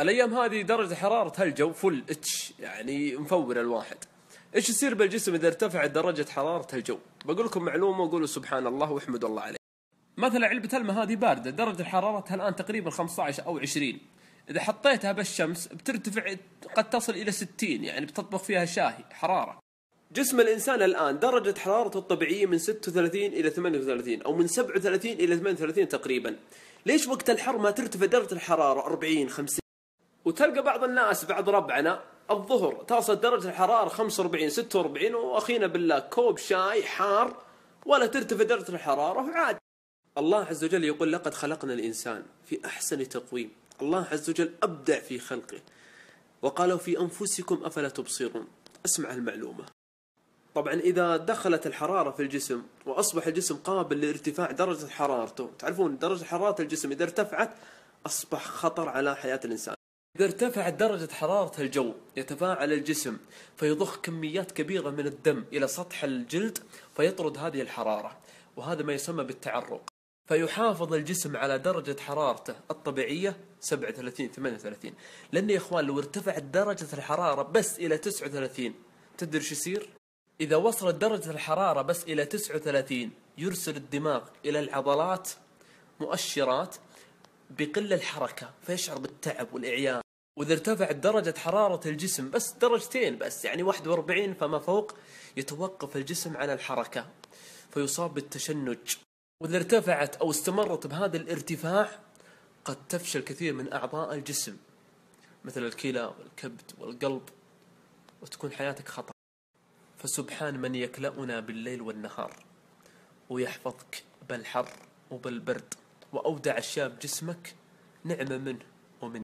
الايام هذه درجه حراره الجو فل اتش يعني مفور الواحد ايش يصير بالجسم اذا ارتفعت درجه حراره الجو بقول لكم معلومه وقولوا سبحان الله واحمد الله عليه مثلا علبه الماء هذه بارده درجه حرارتها الان تقريبا 15 او 20 اذا حطيتها بالشمس بترتفع قد تصل الى 60 يعني بتطبخ فيها شاهي حراره جسم الانسان الان درجه حرارته الطبيعيه من 36 الى 38 او من 37 الى 38 تقريبا ليش وقت الحر ما ترتفع درجه الحراره 40 50 وتلقى بعض الناس بعد ربعنا الظهر تصل درجة الحرارة 45 46 وأخينا بالله كوب شاي حار ولا ترتفع درجة الحرارة وعادي. الله عز وجل يقول لقد خلقنا الإنسان في أحسن تقويم الله عز وجل أبدع في خلقه وقالوا في أنفسكم أفلا تبصرون اسمع المعلومة طبعا إذا دخلت الحرارة في الجسم وأصبح الجسم قابل لارتفاع درجة حرارته تعرفون درجة حرارة الجسم إذا ارتفعت أصبح خطر على حياة الإنسان إذا ارتفعت درجة حرارة الجو يتفاعل الجسم فيضخ كميات كبيرة من الدم إلى سطح الجلد فيطرد هذه الحرارة وهذا ما يسمى بالتعرق فيحافظ الجسم على درجة حرارته الطبيعية 37 38 لأن يا إخوان لو ارتفعت درجة الحرارة بس إلى 39 تدري شو يصير؟ إذا وصلت درجة الحرارة بس إلى 39 يرسل الدماغ إلى العضلات مؤشرات بقل الحركة فيشعر بالتعب والإعياء واذا ارتفعت درجه حراره الجسم بس درجتين بس يعني 41 فما فوق يتوقف الجسم عن الحركه فيصاب بالتشنج واذا ارتفعت او استمرت بهذا الارتفاع قد تفشل كثير من اعضاء الجسم مثل الكلى والكبد والقلب وتكون حياتك خطر فسبحان من يكلأنا بالليل والنهار ويحفظك بالحر وبالبرد وأودع الشاب جسمك نعمة منه ومن